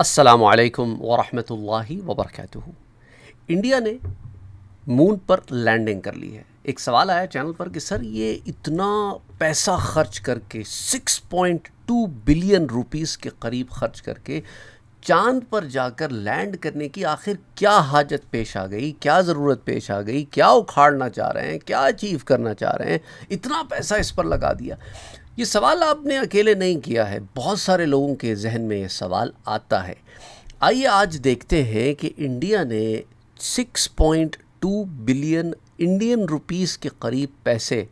असलकम वरहमल वबरक इंडिया ने मून पर लैंडिंग कर ली है एक सवाल आया चैनल पर कि सर ये इतना पैसा खर्च करके 6.2 बिलियन रुपीस के करीब खर्च करके चांद पर जाकर लैंड करने की आखिर क्या हाजत पेश आ गई क्या ज़रूरत पेश आ गई क्या उखाड़ना चाह रहे हैं क्या अचीव करना चाह रहे हैं इतना पैसा इस पर लगा दिया ये सवाल आपने अकेले नहीं किया है बहुत सारे लोगों के जहन में ये सवाल आता है आइए आज देखते हैं कि इंडिया ने 6.2 बिलियन इंडियन रुपीस के करीब पैसे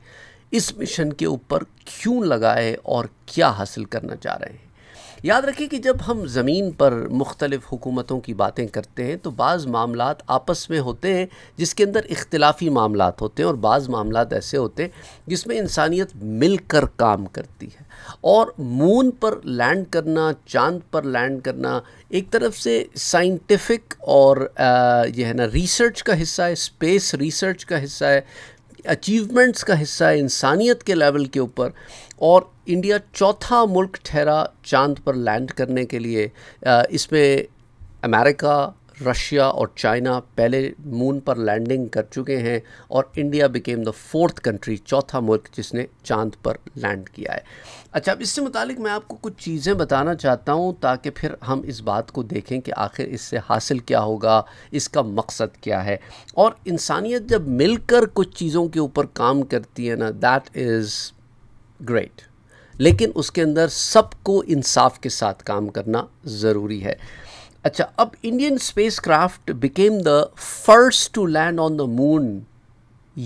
इस मिशन के ऊपर क्यों लगाए और क्या हासिल करना चाह रहे हैं याद रखिए कि जब हम ज़मीन पर मुख्तलिफ़ हुकूमतों की बातें करते हैं तो बाज़ मामला आपस में होते हैं जिसके अंदर इख्तलाफी मामला होते हैं और बाज़ मामला ऐसे होते हैं जिसमें इंसानियत मिल कर काम करती है और मून पर लैंड करना चांद पर लैंड करना एक तरफ से साइंटिफिक और यह है ना रिसर्च का हिस्सा है स्पेस रिसर्च का हिस्सा है अचीवमेंट्स का हिस्सा है इंसानियत के लेवल के ऊपर और इंडिया चौथा मुल्क ठहरा चांद पर लैंड करने के लिए इसमें अमेरिका रशिया और चाइना पहले मून पर लैंडिंग कर चुके हैं और India became the fourth country चौथा मुल्क जिसने चांद पर लैंड किया है अच्छा अब इससे मुतालिक मैं आपको कुछ चीज़ें बताना चाहता हूँ ताकि फिर हम इस बात को देखें कि आखिर इससे हासिल क्या होगा इसका मकसद क्या है और इंसानियत जब मिलकर कुछ चीज़ों के ऊपर काम करती है ना दैट इज़ ग्रेट लेकिन उसके अंदर सबको इंसाफ के साथ काम करना ज़रूरी है अच्छा अब Indian spacecraft became the first to land on the moon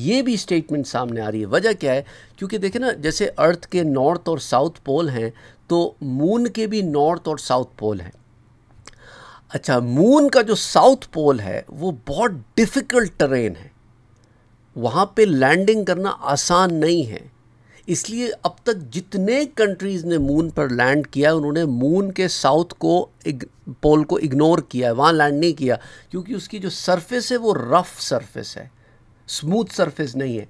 ये भी स्टेटमेंट सामने आ रही है वजह क्या है क्योंकि देखे ना जैसे अर्थ के नॉर्थ और साउथ पोल हैं तो मून के भी नॉर्थ और साउथ पोल हैं अच्छा मून का जो साउथ पोल है वो बहुत डिफ़िकल्ट ट्रेन है वहाँ पे लैंडिंग करना आसान नहीं है इसलिए अब तक जितने कंट्रीज़ ने मून पर लैंड किया उन्होंने मून के साउथ को पोल को इग्नोर किया वहाँ लैंड नहीं किया क्योंकि उसकी जो सरफेस है वो रफ़ सरफेस है स्मूथ सरफेस नहीं है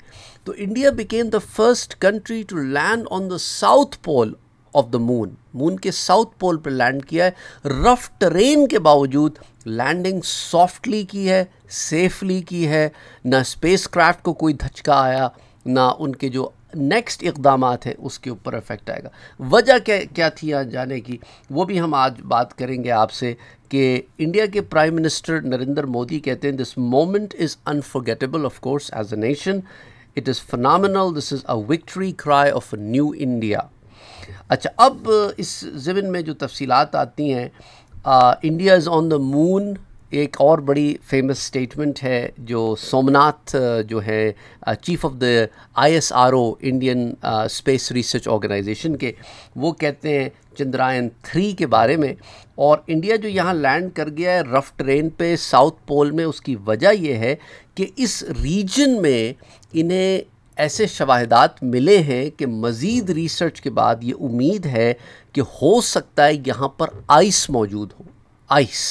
तो India became the first country to land on the south pole of the moon moon के साउथ पोल पर लैंड किया है रफ ट्रेन के बावजूद लैंडिंग सॉफ्टली की है सेफली की है ना क्राफ्ट को कोई धचका आया ना उनके जो नेक्स्ट इकदाम हैं उसके ऊपर अफेक्ट आएगा वजह क्या क्या थी यहाँ जाने की वो भी हम आज बात करेंगे आपसे कि इंडिया के प्राइम मिनिस्टर नरेंद्र मोदी कहते हैं this moment is unforgettable of course as a nation it is phenomenal this is a victory cry of new India अच्छा अब इस ज़मिन में जो तफसीलात आती हैं India is on the moon एक और बड़ी फेमस स्टेटमेंट है जो सोमनाथ जो है chief of the ISRO Indian Space Research Organisation के वो कहते हैं चंद्रायन थ्री के बारे में और इंडिया जो यहाँ लैंड कर गया है रफ़ ट्रेन पे साउथ पोल में उसकी वजह यह है कि इस रीजन में इन्हें ऐसे शवाहदात मिले हैं कि मज़ीद रिसर्च के बाद ये उम्मीद है कि हो सकता है यहाँ पर आइस मौजूद हो आइस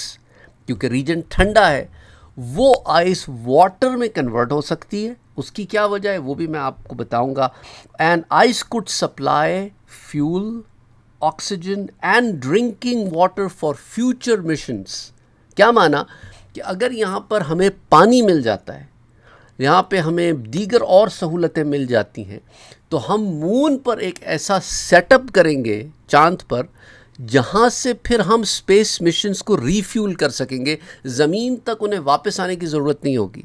क्योंकि रीजन ठंडा है वो आइस वाटर में कन्वर्ट हो सकती है उसकी क्या वजह है वो भी मैं आपको बताऊंगा and ice could supply fuel oxygen and drinking water for future missions क्या माना कि अगर यहाँ पर हमें पानी मिल जाता है यहाँ पे हमें दीगर और सहूलतें मिल जाती हैं तो हम मून पर एक ऐसा सेटअप करेंगे चांद पर जहाँ से फिर हम स्पेस मिशंस को रीफ्यूल कर सकेंगे ज़मीन तक उन्हें वापस आने की ज़रूरत नहीं होगी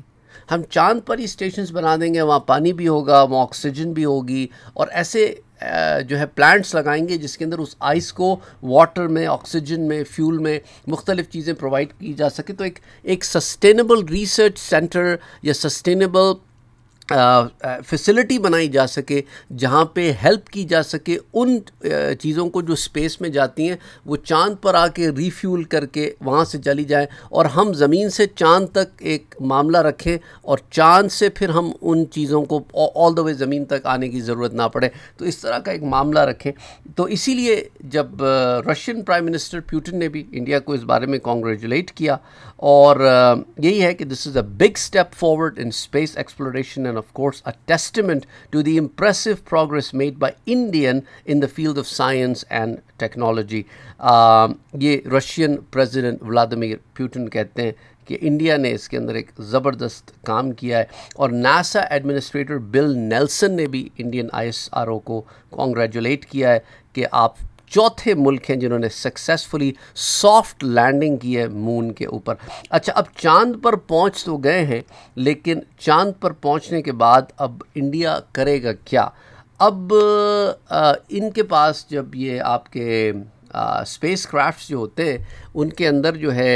हम चांद पर ही स्टेशंस बना देंगे वहाँ पानी भी होगा वहाँ ऑक्सीजन भी होगी और ऐसे जो है प्लांट्स लगाएंगे जिसके अंदर उस आइस को वाटर में ऑक्सीजन में फ्यूल में मुख्तलिफ चीज़ें प्रोवाइड की जा सके तो एक एक सस्टेनेबल रिसर्च सेंटर या सस्टेनेबल फैसिलिटी बनाई जा सके जहाँ पे हेल्प की जा सके उन चीज़ों को जो स्पेस में जाती हैं वो चांद पर आके रिफ्यूल करके वहाँ से चली जाए और हम ज़मीन से चांद तक एक मामला रखें और चांद से फिर हम उन चीज़ों को ऑल द वे ज़मीन तक आने की ज़रूरत ना पड़े तो इस तरह का एक मामला रखें तो इसीलिए जब रशियन प्राइम मिनिस्टर प्यूटिन ने भी इंडिया को इस बारे में कॉन्ग्रेचुलेट किया और यही है कि this is a big step forward in space exploration and of course a testament to the impressive progress made by Indian in the field of science and technology. Um, ये Russian President Vladimir Putin कहते हैं कि India ने इसके अंदर एक जबरदस्त काम किया है और NASA Administrator Bill Nelson ने भी Indian ISRO को congratulate किया है कि आप चौथे मुल्क हैं जिन्होंने सक्सेसफुली सॉफ्ट लैंडिंग की है मून के ऊपर अच्छा अब चांद पर पहुंच तो गए हैं लेकिन चांद पर पहुंचने के बाद अब इंडिया करेगा क्या अब आ, इनके पास जब ये आपके स्पेस क्राफ्ट जो होते हैं उनके अंदर जो है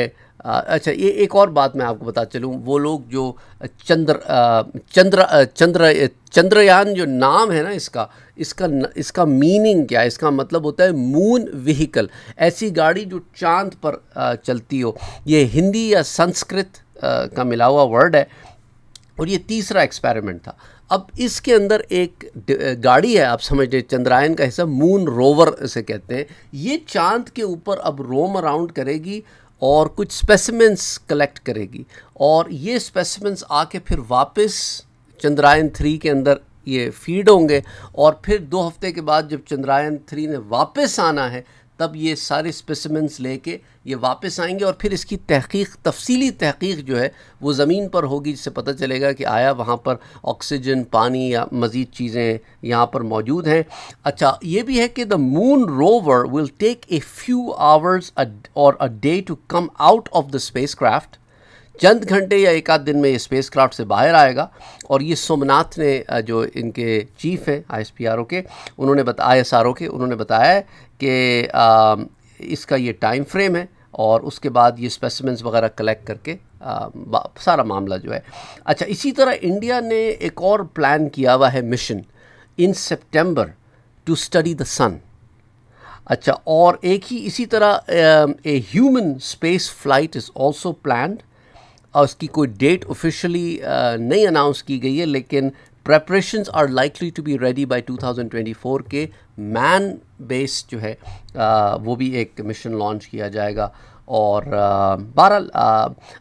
अच्छा ये एक और बात मैं आपको बता चलूँ वो लोग जो चंद्र चंद्र चंद्र चंद्रयान जो नाम है ना इसका इसका इसका मीनिंग क्या है इसका मतलब होता है मून व्हीकल ऐसी गाड़ी जो चांद पर चलती हो ये हिंदी या संस्कृत का मिला हुआ वर्ड है और ये तीसरा एक्सपेरिमेंट था अब इसके अंदर एक गाड़ी है आप समझ लें चंद्रायन का हिस्सा मून रोवर इसे कहते हैं ये चांद के ऊपर अब रोम अराउंड करेगी और कुछ स्पेसिमेंट्स कलेक्ट करेगी और ये स्पेसिमेंट्स आके फिर वापस चंद्रायन थ्री के अंदर ये फीड होंगे और फिर दो हफ्ते के बाद जब चंद्रायन थ्री ने वापस आना है तब ये सारे स्पेसिमेंस लेके ये वापस आएंगे और फिर इसकी तहकीक तफसीली तहकीक जो है वो ज़मीन पर होगी जिससे पता चलेगा कि आया वहाँ पर ऑक्सीजन पानी या मज़ीद चीज़ें यहाँ पर मौजूद हैं अच्छा ये भी है कि the moon rover will take a few hours और a day to come out of the spacecraft चंद घंटे या एक आध दिन में ये स्पेस क्राफ्ट से बाहर आएगा और ये सोमनाथ ने जो इनके चीफ हैं I S P R O के उन्होंने बता आई आर ओ के उन्होंने बताया कि इसका ये टाइम फ्रेम है और उसके बाद ये स्पेसिमेंस वगैरह कलेक्ट करके आ, सारा मामला जो है अच्छा इसी तरह इंडिया ने एक और प्लान किया हुआ है mission in September to study the sun अच्छा और एक ही इसी तरह a human space flight is also plan और उसकी कोई डेट ऑफिशियली नहीं अनाउंस की गई है लेकिन preparations are likely to be ready by 2024 के मैन बेस जो है आ, वो भी एक मिशन लॉन्च किया जाएगा और बहरहाल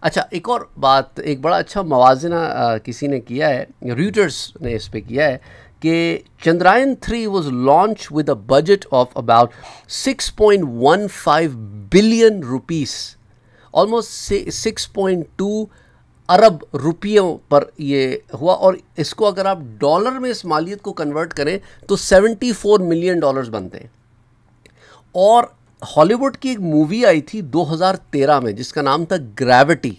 अच्छा एक और बात एक बड़ा अच्छा मवाजना किसी ने किया है रूटर्स ने इस पर किया है कि Chandrayaan three was launch with a budget of about 6.15 billion rupees almost 6.2 अरब रुपयों पर ये हुआ और इसको अगर आप डॉलर में इस मालियत को कन्वर्ट करें तो 74 मिलियन डॉलर्स बनते हैं और हॉलीवुड की एक मूवी आई थी 2013 में जिसका नाम था ग्रेविटी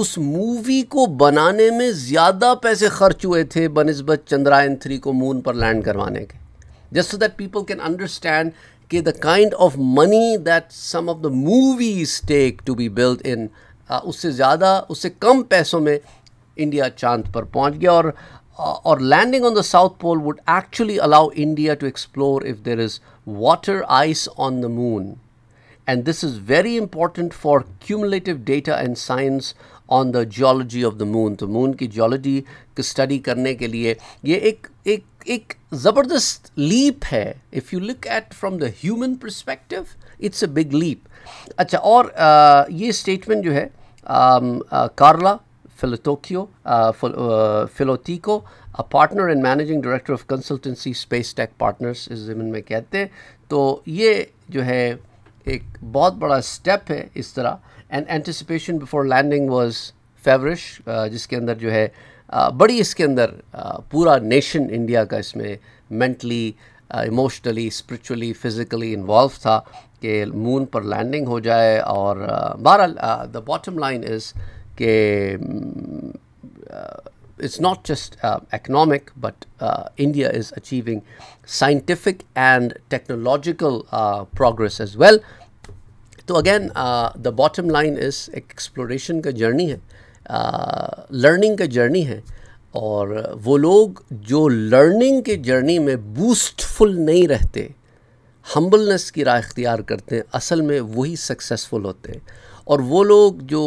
उस मूवी को बनाने में ज़्यादा पैसे खर्च हुए थे बनस्बत चंद्रायन थ्री को मून पर लैंड करवाने के just so that people can understand कि the kind of money that some of the movies take to be build in हाँ, उससे ज़्यादा उससे कम पैसों में इंडिया चांद पर पहुंच गया और और landing on the south pole would actually allow India to explore if there is water ice on the moon and this is very important for cumulative data and science on the geology of the moon तो moon की geology की स्टडी करने के लिए ये एक एक एक ज़बरदस्त लीप है if you look at from the human perspective it's a big leap अच्छा और आ, ये स्टेटमेंट जो है um, uh, Carla Filotokio, uh, uh, Filotico, a partner and managing director of consultancy Space Tech Partners इस ज़मीन में कहते हैं तो ये जो है एक बहुत बड़ा स्टेप है इस तरह and anticipation before landing was feverish जिसके अंदर जो है uh, बड़ी इसके अंदर uh, पूरा नेशन इंडिया का इसमें mentally emotionally spiritually physically involve था कि मून पर लैंडिंग हो जाए और uh, बहरहाल द बॉटम लाइन इज़ के it's not just economic but India is achieving scientific and technological progress as well तो again the bottom line is एक एक्सप्लोरेशन का जर्नी है लर्निंग uh, का जर्नी है और वो लोग जो लर्निंग के जर्नी में बूस्टफुल नहीं रहते uh, हम्बलनेस की राह इख्तियार करते हैं असल में वही सक्सेसफुल होते हैं और वो लोग जो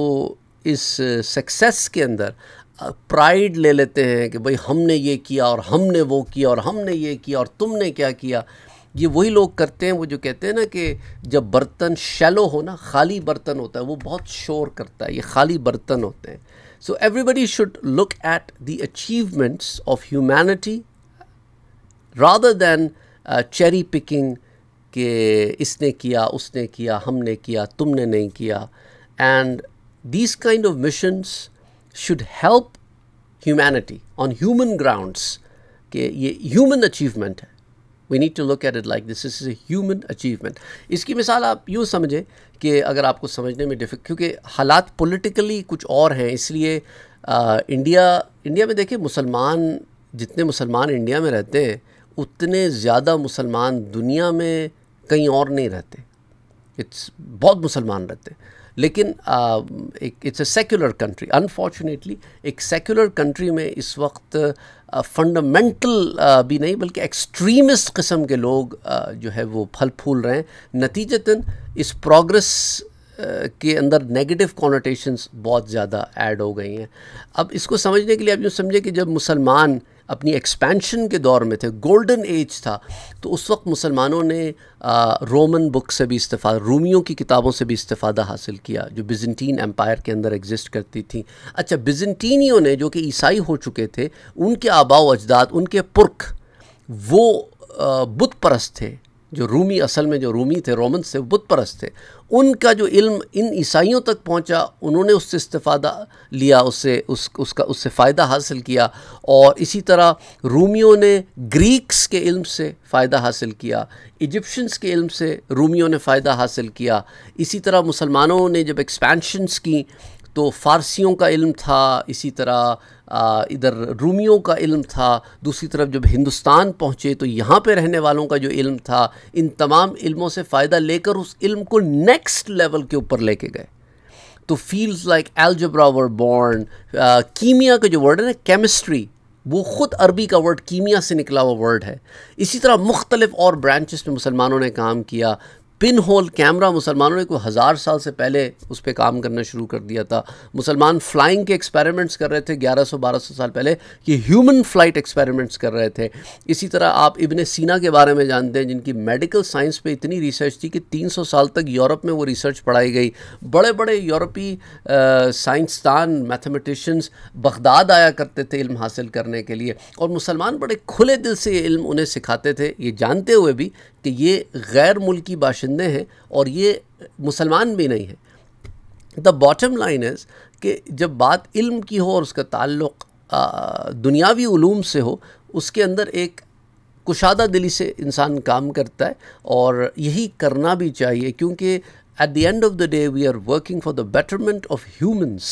इस सक्सेस के अंदर प्राइड ले लेते हैं कि भाई हमने ये किया और हमने वो किया और हमने ये किया और तुमने क्या किया ये वही लोग करते हैं वो जो कहते हैं ना कि जब बर्तन शैलो हो ना खाली बर्तन होता है वो बहुत शोर करता है ये खाली बर्तन होते हैं so everybody should look at the achievements of humanity rather than cherry picking कि इसने किया उसने किया हमने किया तुमने नहीं किया and these kind of missions should help humanity on human grounds कि ये ह्यूमन अचीवमेंट है we need to look at it like this is a human achievement इसकी मिसाल आप यूँ समझें कि अगर आपको समझने में डिफिक क्योंकि हालात पोलिटिकली कुछ और हैं इसलिए इंडिया इंडिया में देखिए मुसलमान जितने मुसलमान इंडिया में रहते हैं उतने ज़्यादा मुसलमान दुनिया में कहीं और नहीं रहते इट्स बहुत मुसलमान रहते लेकिन एक it's a secular country unfortunately एक सेक्युलर कंट्री में इस वक्त फंडामेंटल भी नहीं बल्कि एक्सट्रीमिस्ट किस्म के लोग आ, जो है वो फल फूल रहे हैं नतीजतन इस प्रोग्रेस के अंदर नेगेटिव कॉनोटेशंस बहुत ज़्यादा ऐड हो गई हैं अब इसको समझने के लिए आप यूँ समझे कि जब मुसलमान अपनी एक्सपेंशन के दौर में थे गोल्डन एज था तो उस वक्त मुसलमानों ने रोमन बुक से भी इस्ता रूमियों की किताबों से भी इस्तेफादा हासिल किया जो बिजेंटीन एम्पायर के अंदर एग्जिस्ट करती थी अच्छा बिजेंटीनियों ने जो कि ईसाई हो चुके थे उनके आबाव अजदाद उनके पुरख वो बुत परस्त थे जो रूमी असल में जो रूमी थे रोमन थे बुत परस्त थे उनका जो इल्म इन ईसाइयों तक पहुंचा उन्होंने उससे इस्ता लिया उससे उस उसका उससे फ़ायदा हासिल किया और इसी तरह रूमियों ने ग्रीक्स के इल्म से फ़ायदा हासिल किया इजिप्शंस के इल्म से रूमियों ने फ़ायदा हासिल किया इसी तरह मुसलमानों ने जब एक्सपेंशनस की तो फ़ारसियों का इल्म था इसी तरह इधर रूमियों का इल्म था दूसरी तरफ जब हिंदुस्तान पहुँचे तो यहाँ पे रहने वालों का जो इल्म था इन तमाम इल्मों से फ़ायदा लेकर उस इल्म को नेक्स्ट लेवल के ऊपर लेके गए तो fields like algebra were born कीमिया का जो वर्ड है ना केमिस्ट्री वो ख़ुद अरबी का वर्ड कीमिया से निकला हुआ वर्ड है इसी तरह मुख्तलिफ और ब्रांचेस में मुसलमानों ने काम किया पिन होल कैमरा मुसलमानों ने कोई हज़ार साल से पहले उस पर काम करना शुरू कर दिया था मुसलमान फ्लाइंग के एक्सपेरिमेंट्स कर रहे थे 1100 1200 साल पहले कि ह्यूमन फ्लाइट एक्सपेरिमेंट्स कर रहे थे इसी तरह आप इबन सीना के बारे में जानते हैं जिनकी मेडिकल साइंस पे इतनी रिसर्च थी कि 300 साल तक यूरोप में वो रिसर्च पढ़ाई गई बड़े बड़े यूरोपी साइंसदान मैथमेटिशंस बगदाद आया करते थे इल्म हासिल करने के लिए और मुसलमान बड़े खुले दिल से इल्म उन्हें सिखाते थे ये जानते हुए भी कि ये गैर मुल्की बाशिंदे हैं और ये मुसलमान भी नहीं हैं द बॉटम लाइन इज़ कि जब बात इल्म की हो और उसका ताल्लुक़ दुनियावी ूम से हो उसके अंदर एक कुशादा दिली से इंसान काम करता है और यही करना भी चाहिए क्योंकि at the end of the day we are working for the betterment of humans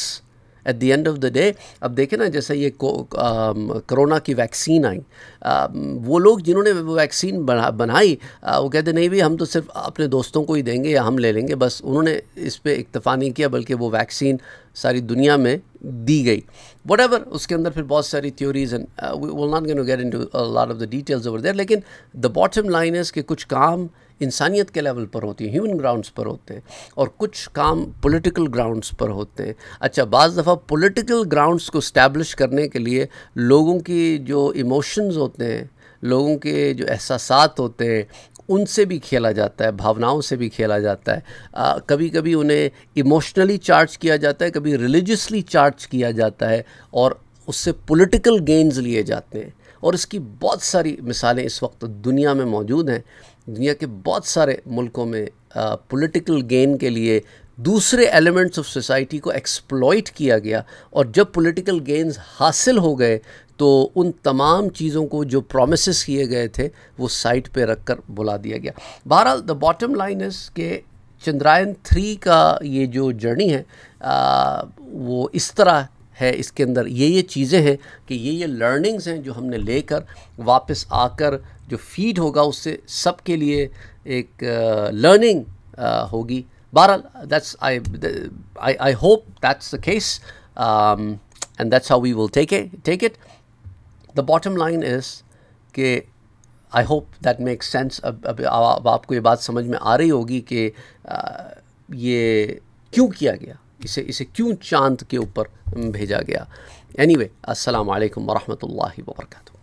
at the end of the day अब देखें ना जैसे ये कोरोना um, की वैक्सीन आई um, वो लोग जिन्होंने वैक्सीन बना बनाई uh, वो कहते नहीं भाई हम तो सिर्फ अपने दोस्तों को ही देंगे या हम ले लेंगे बस उन्होंने इस पर इतफ़ा नहीं किया बल्कि वो वैक्सीन सारी दुनिया में दी गई वट एवर उसके अंदर फिर बहुत सारी theories and we will not get into lot of the details over there लेकिन द बॉटम लाइन इज़ कि कुछ काम इंसानियत के लेवल पर होती हैं ह्यूमन ग्राउंड्स पर होते हैं और कुछ काम पॉलिटिकल ग्राउंड्स पर होते हैं अच्छा बाज़ दफ़ा पॉलिटिकल ग्राउंड्स को इस्टेब्लिश करने के लिए लोगों की जो इमोशंस होते हैं लोगों के जो एहसास होते हैं उनसे भी खेला जाता है भावनाओं से भी खेला जाता है आ, कभी कभी उन्हें इमोशनली चार्ज किया जाता है कभी रिलीजसली चार्ज किया जाता है और उससे पॉलिटिकल गेंस लिए जाते हैं और इसकी बहुत सारी मिसालें इस वक्त दुनिया में मौजूद हैं दुनिया के बहुत सारे मुल्कों में पॉलिटिकल गेन के लिए दूसरे एलिमेंट्स ऑफ सोसाइटी को एक्सप्लॉइट किया गया और जब पॉलिटिकल गेंस हासिल हो गए तो उन तमाम चीज़ों को जो प्रोमिस किए गए थे वो साइट पे रख कर बुला दिया गया बहरहाल द बॉटम लाइन इस के चंद्रायन थ्री का ये जो जर्नी है आ, वो इस तरह है इसके अंदर ये ये चीज़ें हैं कि ये ये लर्निंग्स हैं जो हमने लेकर वापस आकर जो फीड होगा उससे सबके लिए एक लर्निंग uh, uh, होगी बहरहाल that's I I hope that's the case and that's how we will take it take it the bottom line is के I hope that make sense अब अब अब आपको ये बात समझ में आ रही होगी कि uh, ये क्यों किया गया इसे इसे क्यों चांद के ऊपर भेजा गया एनी वे असलकम वरहमल वर्का